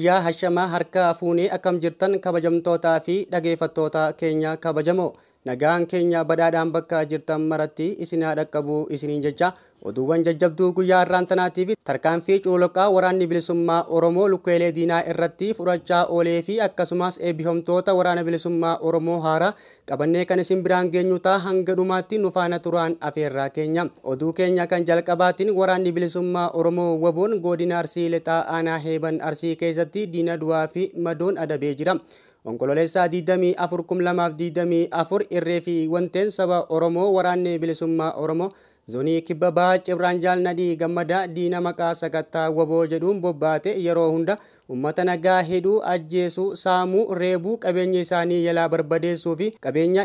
guyyaa hashama harkaa fuunee akkam jirtan kabajamtootaa fi dhaggeeffattootaa keenya kabajamoo nagaan keenya badhaadhaan bakka jirtan maratti isin haadha qabu isiniin jecha oduuwwan jajjabduu guyyaa har'aan tanaatiif tarkaanfii cuuloqaa waraanni bilisummaa oromoo lukeelee diinaa irratti fudhachaa oolee fi akkasumas eebbifamtoota waraana bilisummaa oromoo haaraa qabannee kan isin biraan geenyutaa hanga dhumaatti nufaana turaan afeerraa keenya oduu keenya kan jalqabaatiin waraanni bilisummaa oromoo waboon godina arsii lixaa aanaa heeban arsii keessatti diina du'aa fi madoon adabee jira. Onkololeessaa 24,224 irree fi wanteen saba Oromoo waraanne bilisummaa Oromoo zoonii kibba bahaa Cibiraan Nadii gammadaa diina maqaa sakattaa waboo jedhuun bobbaate yeroo hunda ummata nagaa heduu ajjeesuu, saamuu, reebuu, qabeenya isaanii yalaa barbadeessuu fi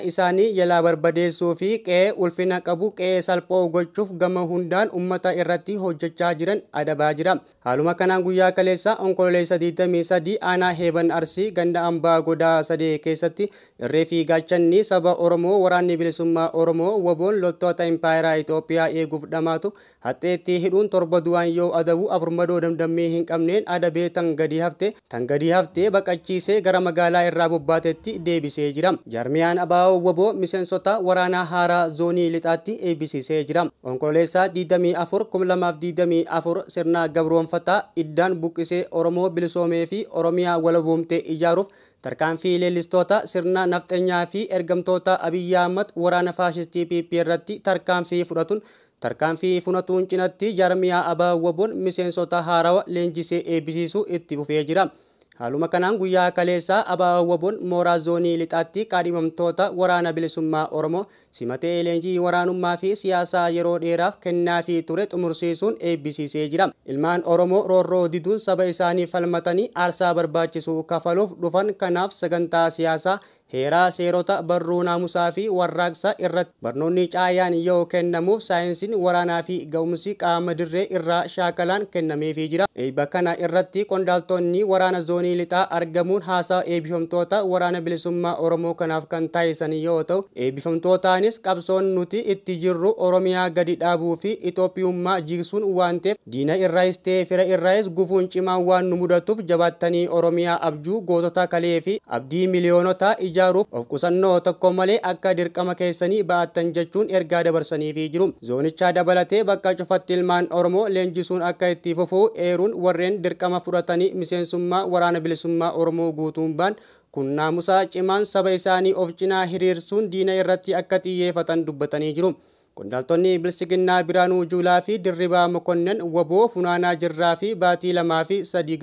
isaanii yalaa barbadeessuu fi qe'ee ulfina qabu qe'ee salphoo gochuuf gama hundaan ummata irratti hojjechaa jiran adabaa jira. Haaluma kanaan guyyaa kaleessaa onkoleessa 23 aanaa heeban arsii ganda ambaa godaa sadee keessatti irree fi saba Oromoo waraanni bilisummaa Oromoo waboon loltoota impaayeraa Itoophiyaa eeguuf dhamaatu haxeetti hidhuun torba du'aan yoo adabu afurmadoo damdammee hin qabneen hafte tan gadii haftee baqachiisee gara magaalaa irraa bobbaatetti deebisee jira. Jarmiyaan Abaawoo miseensota waraanaa haaraa zoonii lixaatti eebbisisee jira. onkololessaa 24 sirna gabroonfataa iddaan buqqisee Oromoo bilisoomee fi Oromiyaa walaboomtee ijaaruuf tarkaanfii leellistoota sirna nafteenyaa fi ergamtoota Abiyyi Ahmad waraana faashistii PP irratti tarkaanfii fudhatuun tarkaanfii funatuun cinatti jaarmiyaa abaawaboon miseensota haarawa leenjisee eebbisiisu itti fufee jira. Haaluma kanaan guyyaa kaleessaa abaawaboon mooraa zoonii lixaatti kaadhimamtoota waraana bilisummaa Oromoo simatee leenjii waraanummaa fi siyaasaa yeroo dheeraaf fi ture xumursiisuun eebbisiisee jira. Ilmaan Oromoo roorroo diduun saba isaanii falmatanii aarsaa barbaachisu kafaluuf dhufan kanaaf sagantaa siyaasaa heeraa seerota barruu naamusaa fi warraaqsa irratti barnoonni caayaan yoo kennamuuf saayinsiin waraanaa fi ga'umsi qaama dirree irraa shaakalaan kennameefii jira. Eebba kana irratti qondaaltonni waraana zoonii lixaa argamuun haasaa eebbifamtoota waraana bilisummaa Oromoo kanaaf kan taasisan yoo ta'u, eebbifamtootaanis qabsoon nuti itti jirru Oromiyaa gadi dhaabuu fi Itoophiyummaa jigsuun waan ta'eef diina irraayis ta'ee fira irraayis gufuun cimaan waan nu mudatuuf jabaattanii Oromiyaa abjuu gootota kalee fi abdii ijaaruuf of qusannoo tokko malee akka dirqama keessanii ba'attan jechuun ergaa dabarsaniifii jiru. Zoonichaa dabalatee bakka cufatti ilmaan Oromoo leenjisuun akka itti fufuu eeruun warreen dirqama fudhatanii miseensummaa waraana bilisummaa Oromoo guutuun baan kun cimaan saba isaanii of cinaa hiriirsuun diina irratti akka xiyyeeffatan dubbatanii jiru. Qondaaltonni Bilisiginnaa Biraanuu Juulaa fi Dirribaa Mokonneen waboo funaanaa jirraa fi baatii lamaa fi sadii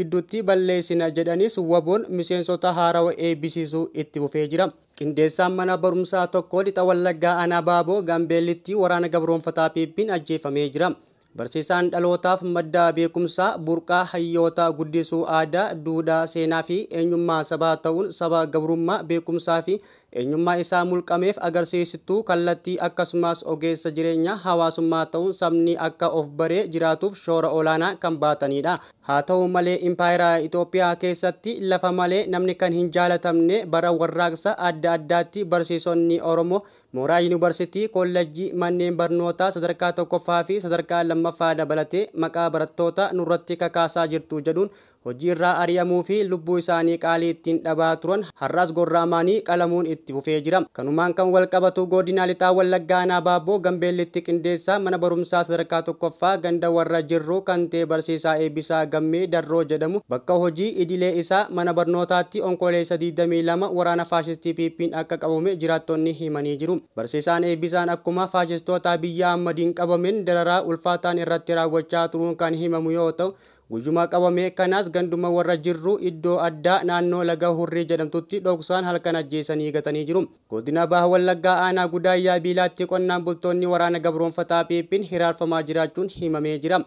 gidduutti balleessina jedhanis waboon miseensota haarawa eebbisiisuu itti fufee jira. Qindeessaan mana barumsaa tokko lixa Wallaggaa Anaabaaboo Gaambeellitti waraana gabroonfataa Piippiin ajjeefamee jira. Barsiisaan dhalootaaf madda beekumsaa burqaa hayyoota guddisuu aadaa, duudhaa, seenaa fi eenyummaa sabaa ta'uun saba gabrummaa beekumsaa fi eenyummaa isaa mulqameef agarsiistuu kallattii akkasumas ogeessa jireenya hawaasummaa ta'uun sabni akka of baree jiraatuuf shoora olaanaa kan baatanidha. Haa ta'u malee impaayera Itoophiyaa keessatti lafa malee namni kan hin jaalatamne bara warraaqsa adda addaatti barsiisonni Oromoo mooraa yuunivarsiitii koollejjii manneen barnootaa sadarkaa tokkoffaa fi sadarkaa lammaffaa dabalatee maqaa barattoota nurratti kakaasaa jirtu jedhuun hojii irraa ari'amuu fi lubbuu isaanii qaalii ittiin dhabaa turan har'as gorraamaanii qalamuun itti fufee jira. Kanumaan kan wal qabatu godina lixaa wallaggaa naabaaboo gambeellitti qindeessaa mana barumsaa sadarkaa tokkoffaa ganda warra jirru kan ta'e barsiisaa eebbisaa gammee darroo jedhamu bakka hojii idilee isaa mana barnootaatti onkoolee 32 waraana faashistii piippiin akka qabame jiraattonni himanii jiru. Barsiisaan Eebbisaan akkuma faashistoota biyya ammadiin qabameen dararaa ulfaataan irratti raawwachaa turuun kan himamu yoo ta'u guyyuma qabamee kanas ganduma warra jirru iddoo addaa naannoo laga hurrii jedhamtutti dhoksaan halkan ajjeesanii gatanii jiru. Godina Baha Wallaggaa aanaa Gudaayyaa Biilaatti qonnaan bultoonni waraana gabroonfataa Piipiin hiraarfamaa jiraachuun himamee jira.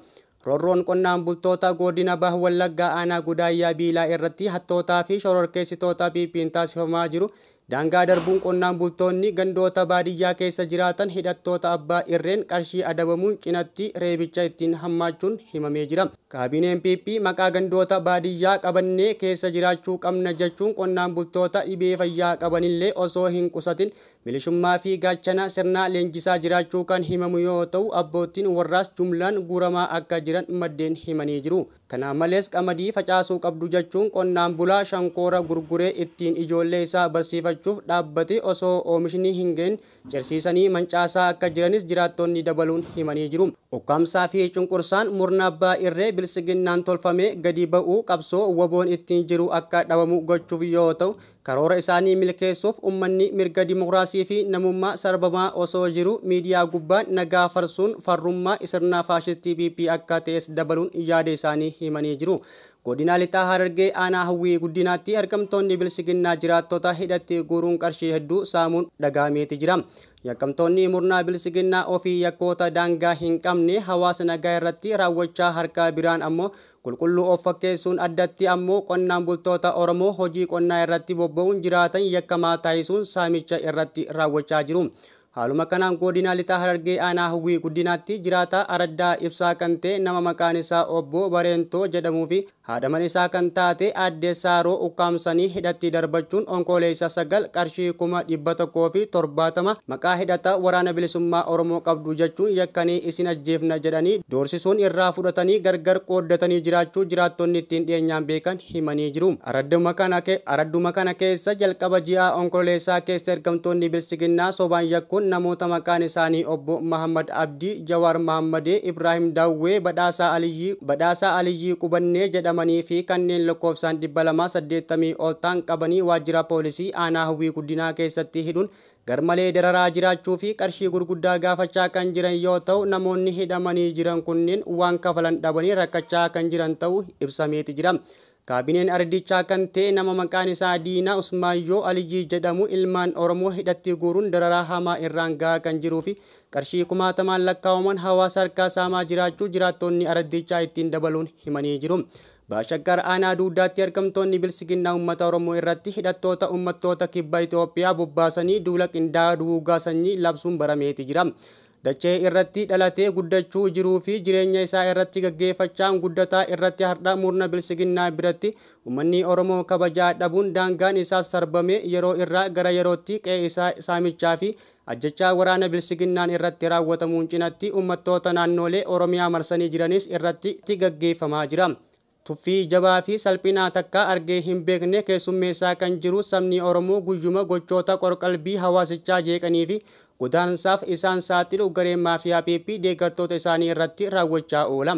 rorroon qonnaan bultoota godina Baha Wallaggaa aanaa Gudaayyaa Biilaa irratti hattootaa fi shororkeessitoota Piipiin taasifamaa jiru Daangaa darbuun qonnaan bultoonni gandoota baadiyyaa keessa jiraatan hidhattoota abbaa irreen qarshii adabamuun cinatti reebicha ittiin hammaachuun himamee jira. Kaabineen PP maqaa gandoota baadiyyaa qabannee keessa jiraachuu qabna jechuun qonnaan bultoota dhibee fayyaa qabanillee osoo hin qusatin milishummaa fi gaachana sirnaa leenjisaa jiraachuu kan himamu yoo ta'u abbootiin warraas jumlaan guuramaa akka jiran maddeen himanii jiru. Kana malees qamadii facaasuu qabdu jechuun qonnaan bulaa shankoora gurguree ittiin ijoollee isaa to'achuuf dhaabbate osoo oomishni hin geenye cirsiisanii mancaasaa akka jiranis jiraattonni dabaluun himanii jiru. Ukkaamsaa fi cunqursaan murna abbaa irree bilisiginnaan tolfamee gadi ba'uu qabsoo waboon ittiin jiru akka dhabamu gochuuf yoo ta'u karoora isaanii milkeessuuf ummanni mirga dimokiraasii fi namummaa sarbamaa osoo jiru miidiyaa gubbaa nagaa farsuun farrummaa isirna faashistii pp akka ta'es dabaluun yaada isaanii himanii jiru. Godina lixaa Harargee aanaa hawwii guddinaatti argamtoonni bilsiginnaa jiraattota hidhatti guuruun qarshii hedduu saamuun dhagaameeti jira. Yakkamtoonni murnaa bilisiginnaa ofii yakkoota daangaa hin qabne hawaasa nagaa irratti raawwachaa harkaa biraan ammoo qulqulluu of fakkeessuun addatti ammoo qonnaan bultoota Oromoo hojii qonnaa irratti bobba'uun jiraatan yakkamaa taasisuun saamicha irratti raawwachaa jiru. Haaluma kanaan godina lixaa harargee aanaa hawwii guddinaatti jiraata araddaa ibsaa kan ta'e nama maqaan isaa obbo Bareentoo jedhamuu fi haadha isaa kan taate aadde Saaroo ukkaamsanii hidhatti darbachuun onkoolee isaa sagal qarshii kuma dhibba tokkoo fi torbaatama maqaa hidhata waraana bilisummaa Oromoo qabdu jechuun yakkanii isin ajjeefna jedhanii doorsisuun irraa fudhatanii gargar qooddatanii jiraachuu jiraattonni ittiin dhiyeenyaan beekan himanii jiru. Aradduma kana keessa jalqaba ji'a keessa ergamtoonni bilisiginnaa sobaan yakkuun kun namoota maqaan isaanii obbo Mahammad Abdii, Jawaar Mahammadee, Ibrahim Daawwee, Badhaasaa Aliyyii, qubanne jedhamanii fi kanneen lakkoofsaan dhibba ol ta'an qabanii waajjira poolisii aanaa hawwii guddinaa keessatti hidhuun garmalee dararaa jiraachuu fi qarshii gurguddaa gaafachaa kan jiran yoo ta'u namoonni hidhamanii jiran kunneen waan kafalan dhabanii rakkachaa kan jiran ta'uu ibsameeti jira. Kaabineen aradichaa kan ta'e nama maqaan isaa Diinaa Usmaayyoo Alijii jedhamu ilmaan Oromoo hidhatti guuruun dararaa hamaa irraan gahaa kan jiruu fi qarshii kumaatamaan lakkaa'aman hawaasa harkaa saamaa jiraachuu jiraattonni aradichaa ittiin dabaluun himanii jiru. Baashaqqar aanaa duudaatti argamtoonni bilisiginnaa uummata Oromoo irratti hidhattoota uummattoota kibba Itoophiyaa bobbaasanii duula qindaa duugaa sanyii labsuun barameeti jira. dachee irratti dhalatee guddachuu jiruu fi jireenya isaa irratti gaggeeffachaan guddataa irratti hardhaa murna bilsiginnaa biratti uummanni Oromoo kabajaa dhabuun daangaan isaas sarbame yeroo irraa gara yerootti qe'ee isaa saamichaa fi ajjachaa waraana bilsiginnaan irratti raawwatamuun cinatti uummattoota naannolee Oromiyaa marsanii jiranis irratti gaggeeffamaa jira. Tuffii jabaa fi salphinaa takka argee hin beekne keessummeessaa kan jiru sabni Oromoo guyyuma gochoota qorqalbii hawaasichaa jeeqanii fi godaansaaf isaan saaxilu garee maafiyaa haphii deeggartoota isaanii irratti raawwachaa oola.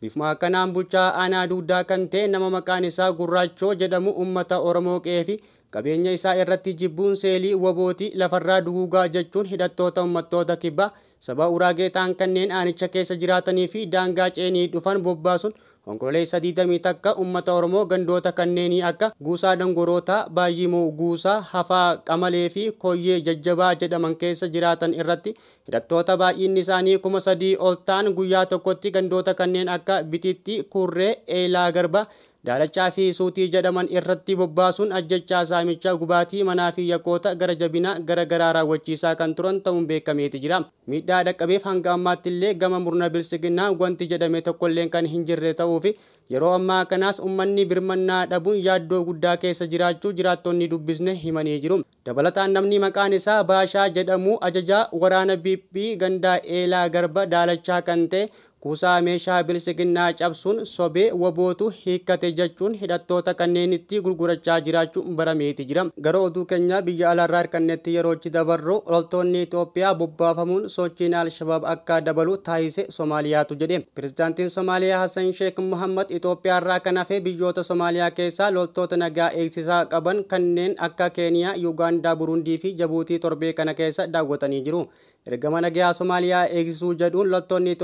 Bifuma akkanaan bulchaa aanaa duudaa kan ta'e nama maqaan isaa Gurraachoo jedhamu uummata Oromoo qe'ee fi Qabeenya isaa irratti jibbuun seelii wabootii lafarraa dugugaa jechuun hidhattoota uummattoota kibbaa sabaa uraagee ta'an kanneen aanicha keessa jiraatanii fi daangaa ceenii dhufan bobbaasuun Honkoleessa 20 takka uummata Oromoo gandoota kanneenii akka Guusaa Dangorootaa, Baay'imoo Guusaa, Hafaa Qamalee fi Koyyee Jajjabaa jedhaman keessa jiraatan irratti hidhattoota baay'inni isaanii kuma sadii ol ta'an guyyaa tokkotti gandoota kanneen akka Bitittii, Kurree, Eelaa Garbaa, Daalachaa fi suutii jedhaman irratti bobbaasuun ajjechaa saamichaa gubaatii manaa fi yakkoota gara jabinaa gara garaa raawwachiisaa kan turan ta'uun beekameeti jira. Miidhaa dhaqqabeef hanga ammaatti illee gama murna bilisiginaa wanti jedhame tokko illeen kan hin jirre ta'uu fi yeroo ammaa kanaas uummanni birmannaa dhabuun yaaddoo guddaa keessa jiraachuu jiraattonni dubbisne himanii jiru. Dabalataan namni maqaan isaa Baashaa jedhamu ajajaa waraana BP gandaa Eelaa Garbaa Daalachaa kan ta'e Kuusaa meeshaa bilisiginnaa cabsuun sobee wabootu hiikate jechuun hidhattoota kanneenitti gurgurachaa jiraachuun barameeti jira. Gara oduu keenyaa biyya alaarraa harkannetti yeroochi dabarru loltoonni Itoophiyaa bobbaafamuun sochiin al-shabaab akka dabalu taasise Somaaliyaatu jedhe. Pireezidaantiin Somaaliyaa Hassan Sheekh Muhammad Itoophiyaarraa kan hafe biyyoota Somaaliyaa keessaa loltoota nagaa eegsisaa qaban kanneen akka Keeniyaa, Yuugaandaa, Burundii fi Jabuutii torbee kana keessa daawwatanii jiru. Somaaliyaa eegsisuu jedhuun loltoonni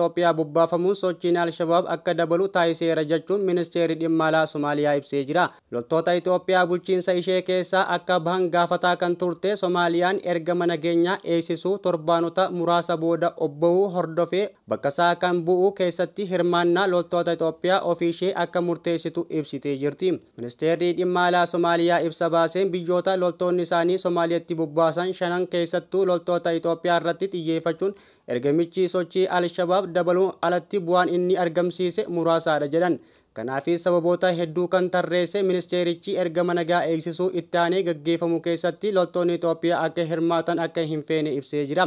gaafamuun sochiin al-shabaab akka dabalu taasiseera jechuun ministeerri dhimma alaa Somaaliyaa ibsee jira. Loltoota Itoophiyaa bulchiinsa ishee keessaa akka bahan gaafataa kan turte Somaaliyaan erga mana geenyaa eegsisuu torbaanota muraasa booda obba'uu hordofee isaa kan bu'uu keessatti hirmaannaa loltoota Itoophiyaa ofii ishee akka murteessitu ibsitee jirti. Ministeerri dhimma alaa Somaaliyaa ibsa baaseen biyyoota loltoonni isaanii Somaaliyaatti bubbaasan shanan keessattuu loltoota Itoophiyaa irratti xiyyeeffachuun ergamichi sochii al Alshabaab dabaluun alatti bu'aan inni argamsiise muraasaadha jedhan. Kanaafii sababoota hedduu kan tarreesse ministeerichi ergama nagaa eegsisuu ittaane gaggeeffamu keessatti loltoonni Itoophiyaa akka hirmaatan akka hin feene ibsee jira.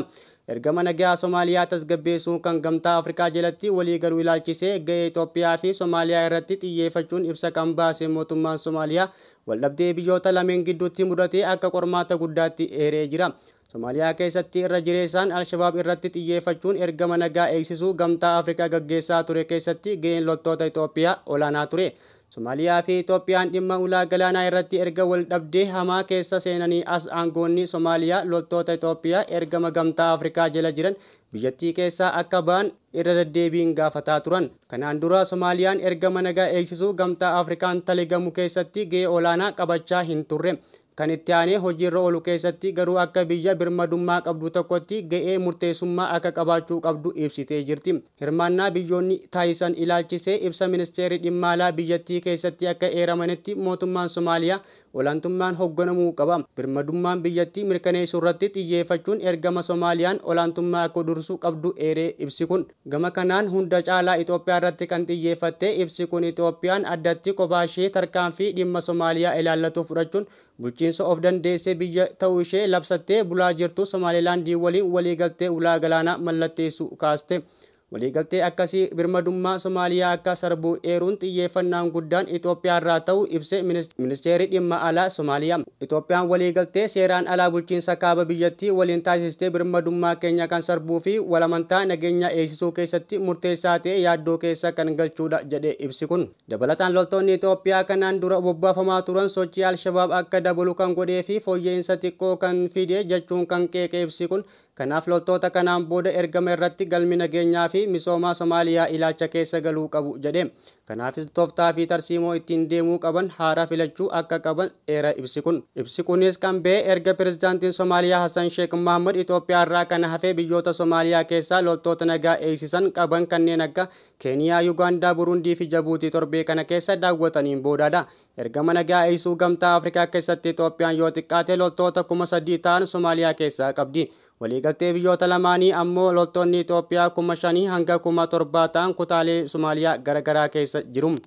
Ergama nagaa Somaaliyaa tasgabbeessuu kan gamtaa Afrikaa jalatti garuu ilaalchisee ga'ee Itoophiyaa fi Somaaliyaa irratti xiyyeeffachuun ibsa kan baase mootummaan Somaaliyaa waldhabdee biyyoota lameen gidduutti mudate akka qormaata guddaatti eeree jira. Somaaliyaa keessatti irra jireessaan Alshabaab irratti xiyyeeffachuun ergama nagaa eegsisuu gamtaa Afrikaa gaggeessaa ture keessatti gaheen loltoota Itoophiyaa olaanaa ture. Somaaliyaa fi Itoophiyaan dhimma ulaa galaanaa irratti erga wal dhabdee hamaa keessa seenanii as aangoonni Somaaliyaa loltoota Itoophiyaa ergama gamtaa Afrikaa jala jiran biyyattii keessaa akka ba'an irra deddeebiin gaafataa turan. Kanaan dura Somaaliyaan ergama nagaa eegsisuu gamtaa Afrikaan taligamu keessatti gahee olaanaa qabachaa hin turre. Kan itti aanee hojiirra oolu keessatti garuu akka biyya birmadummaa qabdu tokkotti ga'ee murteessummaa akka qabaachuu qabdu ibsitee jirti. Hirmaannaa biyyoonni taayisan ilaalchisee ibsa ministeerri dhimma alaa biyyattii keessatti akka eeramanitti mootummaan Somaaliyaa olaantummaan hoogganamuu qaba. Birmadummaan biyyattii mirkaneessuu irratti xiyyeeffachuun ergama Somaaliyaan olaantummaa akka dursuu qabdu eeree ibsi kun. Gama kanaan hunda caalaa Itoophiyaa irratti kan xiyyeeffatte ibsi kun Itoophiyaan addatti kophaa ishee tarkaanfii dhimma Somaaliyaa ilaallatu fudhachuun bulchiinsa of dandeessee biyya ta'uu ishee labsattee bulaa jirtu Somaalilaandii waliin waliigaltee ulaa galaanaa mallatteessu kaaste. Waliigaltee akkasii birmadummaa Somaaliyaa akka sarbuu eeruun xiyyeeffannaan guddaan Itoophiyaa irraa ta'uu ibsee ministeerri dhimma alaa Somaaliyaa. Itoophiyaan waliigaltee seeraan alaa bulchiinsa kaaba biyyattii waliin taasistee birmadummaa keenya kan sarbuu fi walamantaa nageenya eegsisuu keessatti murteessaa ta'e yaaddoo keessa kan galchuudha jedhe ibsi kun. Dabalataan loltoonni Itoophiyaa kanaan dura bobbaafamaa turan sochii al-shabaab akka dabalu kan godhee fi fooyya'iinsa xiqqoo kan fide jechuun kan qeeqe ibsi kun Kanaaf loltoota kanaan booda ergama irratti galmi nageenyaa fi misoomaa Somaaliyaa ilaalcha keessa galuu qabu jedhe. Kanaafis tooftaa fi tarsiimoo ittiin deemuu qaban haara filachuu akka qaban eera ibsi kun. Ibsi kunis kan ba'e erga pirezidaantiin Somaaliyaa Hassan Sheekh mahammad Itoophiyaa irraa kan hafe biyyoota Somaaliyaa keessaa loltoota nagaa eegsisan qaban kanneen akka Keeniyaa, ugaandaa Burundii fi Jabuutii torbee kana keessa daawwataniin boodaadha. Ergama nagaa eegsisuu gamtaa Afrikaa keessatti Itoophiyaan yoo xiqqaate loltoota kuma sadii ta'an Somaaliyaa keessaa qabdi. Waliigaltee biyyoota lamaanii ammoo loltoonni Itoophiyaa kuma shanii hanga kuma torbaa ta'an kutaalee Somaaliyaa garagaraa keessa jiru.